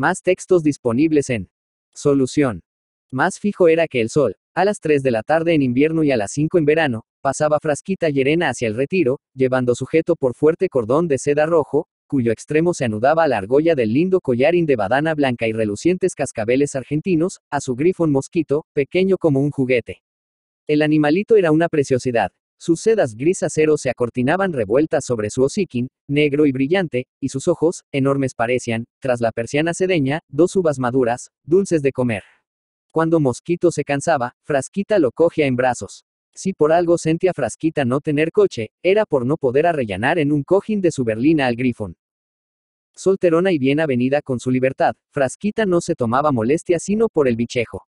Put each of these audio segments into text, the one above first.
Más textos disponibles en Solución. Más fijo era que el sol, a las 3 de la tarde en invierno y a las 5 en verano, pasaba frasquita y yerena hacia el retiro, llevando sujeto por fuerte cordón de seda rojo, cuyo extremo se anudaba a la argolla del lindo collarín de badana blanca y relucientes cascabeles argentinos, a su grifón mosquito, pequeño como un juguete. El animalito era una preciosidad, sus sedas gris acero se acortinaban revueltas sobre su hociquín, negro y brillante, y sus ojos, enormes parecían, tras la persiana sedeña, dos uvas maduras, dulces de comer. Cuando Mosquito se cansaba, Frasquita lo cogía en brazos. Si por algo sentía Frasquita no tener coche, era por no poder arrellanar en un cojín de su berlina al grifón. Solterona y bien avenida con su libertad, Frasquita no se tomaba molestia sino por el bichejo.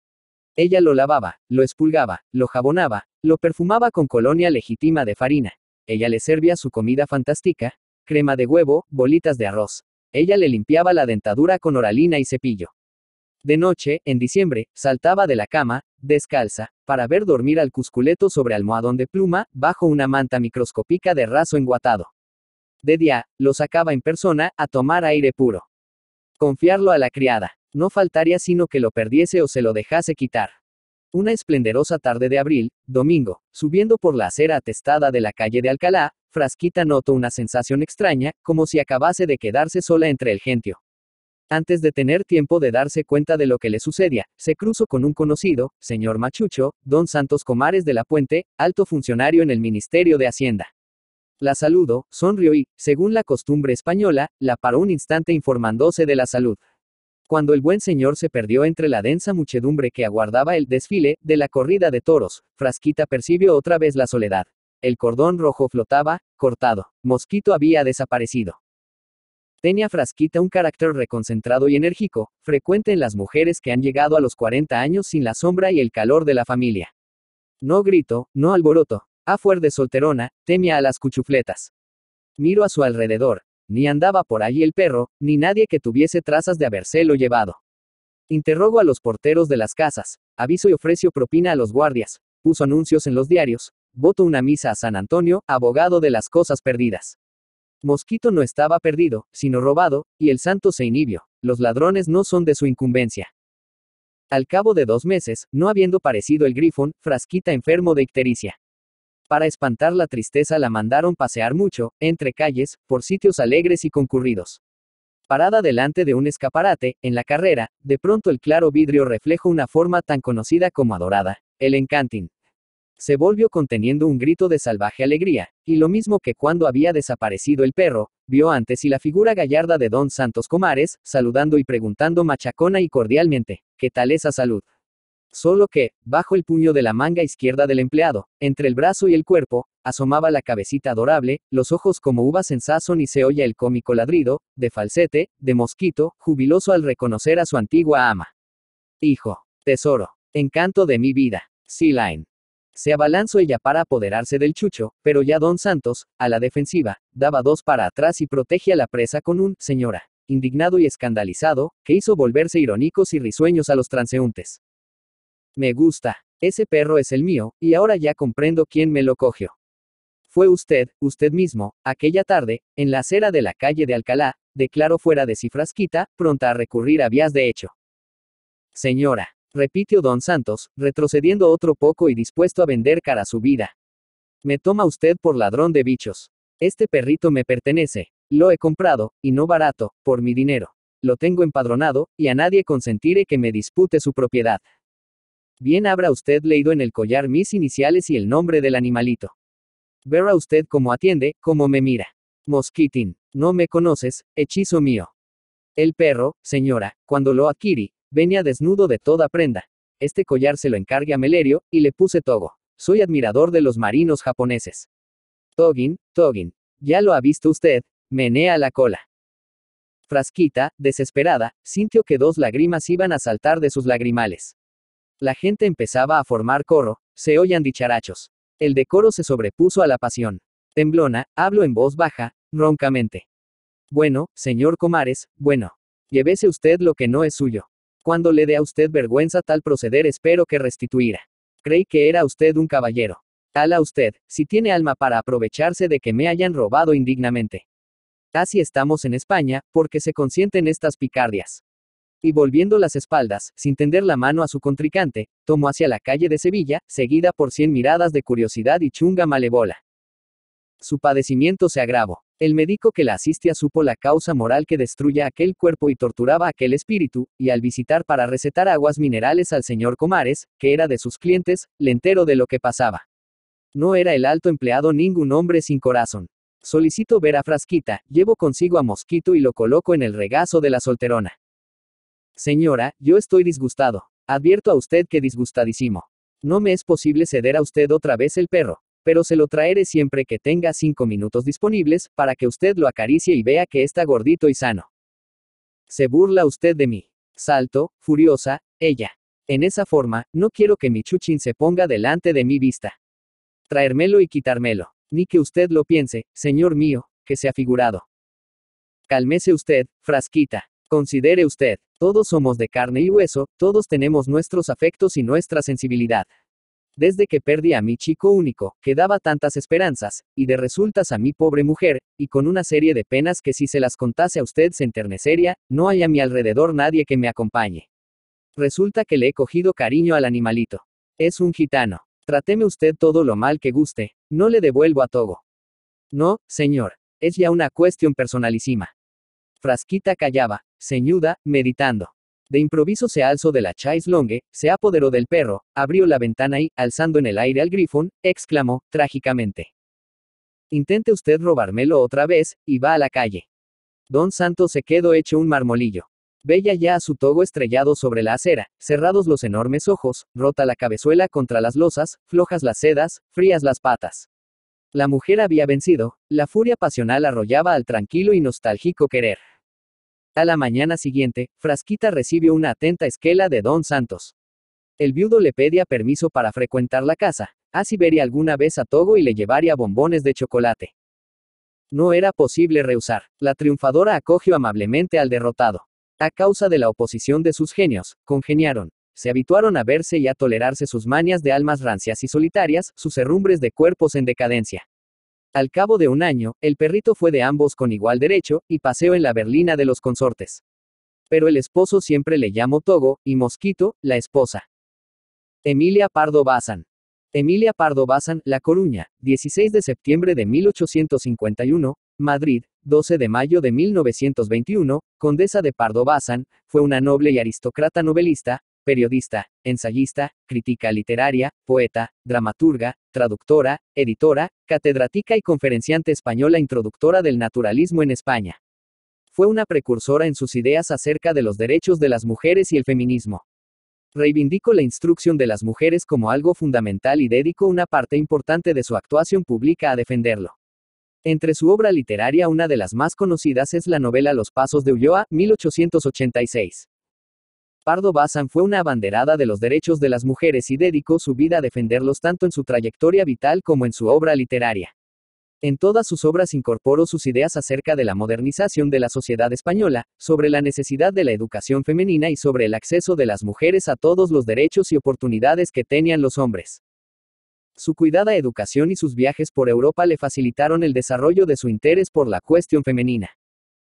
Ella lo lavaba, lo espulgaba, lo jabonaba, lo perfumaba con colonia legítima de farina. Ella le servía su comida fantástica, crema de huevo, bolitas de arroz. Ella le limpiaba la dentadura con oralina y cepillo. De noche, en diciembre, saltaba de la cama, descalza, para ver dormir al cusculeto sobre almohadón de pluma, bajo una manta microscópica de raso enguatado. De día, lo sacaba en persona, a tomar aire puro. Confiarlo a la criada. No faltaría sino que lo perdiese o se lo dejase quitar. Una esplendorosa tarde de abril, domingo, subiendo por la acera atestada de la calle de Alcalá, Frasquita notó una sensación extraña, como si acabase de quedarse sola entre el gentio. Antes de tener tiempo de darse cuenta de lo que le sucedía, se cruzó con un conocido, señor Machucho, don Santos Comares de la Puente, alto funcionario en el Ministerio de Hacienda. La saludo, sonrió y, según la costumbre española, la paró un instante informándose de la salud. Cuando el buen señor se perdió entre la densa muchedumbre que aguardaba el desfile de la corrida de toros, Frasquita percibió otra vez la soledad. El cordón rojo flotaba, cortado. Mosquito había desaparecido. Tenía Frasquita un carácter reconcentrado y enérgico, frecuente en las mujeres que han llegado a los 40 años sin la sombra y el calor de la familia. No grito, no alboroto. A fuer de solterona, temía a las cuchufletas. Miro a su alrededor, ni andaba por allí el perro, ni nadie que tuviese trazas de lo llevado. Interrogo a los porteros de las casas, aviso y ofrecio propina a los guardias, puso anuncios en los diarios, voto una misa a San Antonio, abogado de las cosas perdidas. Mosquito no estaba perdido, sino robado, y el santo se inhibió, los ladrones no son de su incumbencia. Al cabo de dos meses, no habiendo parecido el grifón, Frasquita enfermo de ictericia. Para espantar la tristeza la mandaron pasear mucho, entre calles, por sitios alegres y concurridos. Parada delante de un escaparate, en la carrera, de pronto el claro vidrio reflejo una forma tan conocida como adorada, el encantín. Se volvió conteniendo un grito de salvaje alegría, y lo mismo que cuando había desaparecido el perro, vio antes y la figura gallarda de don Santos Comares, saludando y preguntando machacona y cordialmente, ¿qué tal esa salud? Solo que, bajo el puño de la manga izquierda del empleado, entre el brazo y el cuerpo, asomaba la cabecita adorable, los ojos como uvas en sazón y se oía el cómico ladrido, de falsete, de mosquito, jubiloso al reconocer a su antigua ama. Hijo. Tesoro. Encanto de mi vida. Sea-Line. Se abalanzó ella para apoderarse del chucho, pero ya Don Santos, a la defensiva, daba dos para atrás y protege a la presa con un, señora, indignado y escandalizado, que hizo volverse irónicos y risueños a los transeúntes. Me gusta. Ese perro es el mío, y ahora ya comprendo quién me lo cogió. Fue usted, usted mismo, aquella tarde, en la acera de la calle de Alcalá, declaró fuera de cifrasquita, pronta a recurrir a vías de hecho. Señora, repitió don Santos, retrocediendo otro poco y dispuesto a vender cara a su vida. Me toma usted por ladrón de bichos. Este perrito me pertenece, lo he comprado, y no barato, por mi dinero. Lo tengo empadronado, y a nadie consentiré que me dispute su propiedad. Bien habrá usted leído en el collar mis iniciales y el nombre del animalito. Verá usted cómo atiende, cómo me mira. Mosquitín, no me conoces, hechizo mío. El perro, señora, cuando lo adquirí, venía desnudo de toda prenda. Este collar se lo encargue a Melerio, y le puse togo. Soy admirador de los marinos japoneses. Togin, Togin, ya lo ha visto usted, menea la cola. Frasquita, desesperada, sintió que dos lágrimas iban a saltar de sus lagrimales. La gente empezaba a formar coro, se oían dicharachos. El decoro se sobrepuso a la pasión. Temblona, hablo en voz baja, roncamente. Bueno, señor Comares, bueno. Llévese usted lo que no es suyo. Cuando le dé a usted vergüenza tal proceder espero que restituirá. Creí que era usted un caballero. Tal a usted, si tiene alma para aprovecharse de que me hayan robado indignamente. Casi estamos en España, porque se consienten estas picardias y volviendo las espaldas, sin tender la mano a su contrincante, tomó hacia la calle de Sevilla, seguida por cien miradas de curiosidad y chunga malevola. Su padecimiento se agravó. El médico que la asistía supo la causa moral que destruía aquel cuerpo y torturaba aquel espíritu, y al visitar para recetar aguas minerales al señor Comares, que era de sus clientes, le entero de lo que pasaba. No era el alto empleado ningún hombre sin corazón. Solicito ver a Frasquita, llevo consigo a Mosquito y lo coloco en el regazo de la solterona. Señora, yo estoy disgustado. Advierto a usted que disgustadísimo. No me es posible ceder a usted otra vez el perro, pero se lo traeré siempre que tenga cinco minutos disponibles para que usted lo acaricie y vea que está gordito y sano. Se burla usted de mí. Salto, furiosa, ella. En esa forma, no quiero que mi chuchín se ponga delante de mi vista. Traérmelo y quitármelo. Ni que usted lo piense, señor mío, que se ha figurado. Cálmese usted, frasquita. Considere usted, todos somos de carne y hueso, todos tenemos nuestros afectos y nuestra sensibilidad. Desde que perdí a mi chico único, que daba tantas esperanzas, y de resultas a mi pobre mujer, y con una serie de penas que si se las contase a usted se enternecería, no hay a mi alrededor nadie que me acompañe. Resulta que le he cogido cariño al animalito. Es un gitano. Tráteme usted todo lo mal que guste, no le devuelvo a Togo. No, señor, es ya una cuestión personalísima. Frasquita callaba, ceñuda, meditando. De improviso se alzó de la chaise longue, se apoderó del perro, abrió la ventana y, alzando en el aire al grifón, exclamó, trágicamente. Intente usted robármelo otra vez, y va a la calle. Don Santos se quedó hecho un marmolillo. Bella ya a su togo estrellado sobre la acera, cerrados los enormes ojos, rota la cabezuela contra las losas, flojas las sedas, frías las patas. La mujer había vencido, la furia pasional arrollaba al tranquilo y nostálgico querer. A la mañana siguiente, Frasquita recibió una atenta esquela de Don Santos. El viudo le pedía permiso para frecuentar la casa, así vería alguna vez a Togo y le llevaría bombones de chocolate. No era posible rehusar. La triunfadora acogió amablemente al derrotado. A causa de la oposición de sus genios, congeniaron. Se habituaron a verse y a tolerarse sus manias de almas rancias y solitarias, sus herrumbres de cuerpos en decadencia. Al cabo de un año, el perrito fue de ambos con igual derecho, y paseó en la berlina de los consortes. Pero el esposo siempre le llamó Togo, y Mosquito, la esposa. Emilia Pardo Bazán. Emilia Pardo Bazán, La Coruña, 16 de septiembre de 1851, Madrid, 12 de mayo de 1921, condesa de Pardo Bazán, fue una noble y aristócrata novelista, periodista, ensayista, crítica literaria, poeta, dramaturga, traductora, editora, catedrática y conferenciante española introductora del naturalismo en España. Fue una precursora en sus ideas acerca de los derechos de las mujeres y el feminismo. Reivindicó la instrucción de las mujeres como algo fundamental y dedicó una parte importante de su actuación pública a defenderlo. Entre su obra literaria una de las más conocidas es la novela Los Pasos de Ulloa, 1886. Pardo Bazán fue una abanderada de los derechos de las mujeres y dedicó su vida a defenderlos tanto en su trayectoria vital como en su obra literaria. En todas sus obras incorporó sus ideas acerca de la modernización de la sociedad española, sobre la necesidad de la educación femenina y sobre el acceso de las mujeres a todos los derechos y oportunidades que tenían los hombres. Su cuidada educación y sus viajes por Europa le facilitaron el desarrollo de su interés por la cuestión femenina.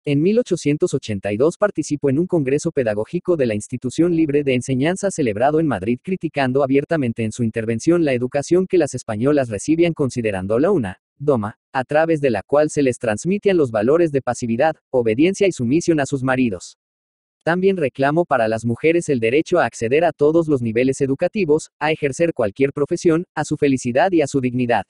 En 1882 participó en un congreso pedagógico de la Institución Libre de Enseñanza celebrado en Madrid criticando abiertamente en su intervención la educación que las españolas recibían considerándola una doma, a través de la cual se les transmitían los valores de pasividad, obediencia y sumisión a sus maridos. También reclamo para las mujeres el derecho a acceder a todos los niveles educativos, a ejercer cualquier profesión, a su felicidad y a su dignidad.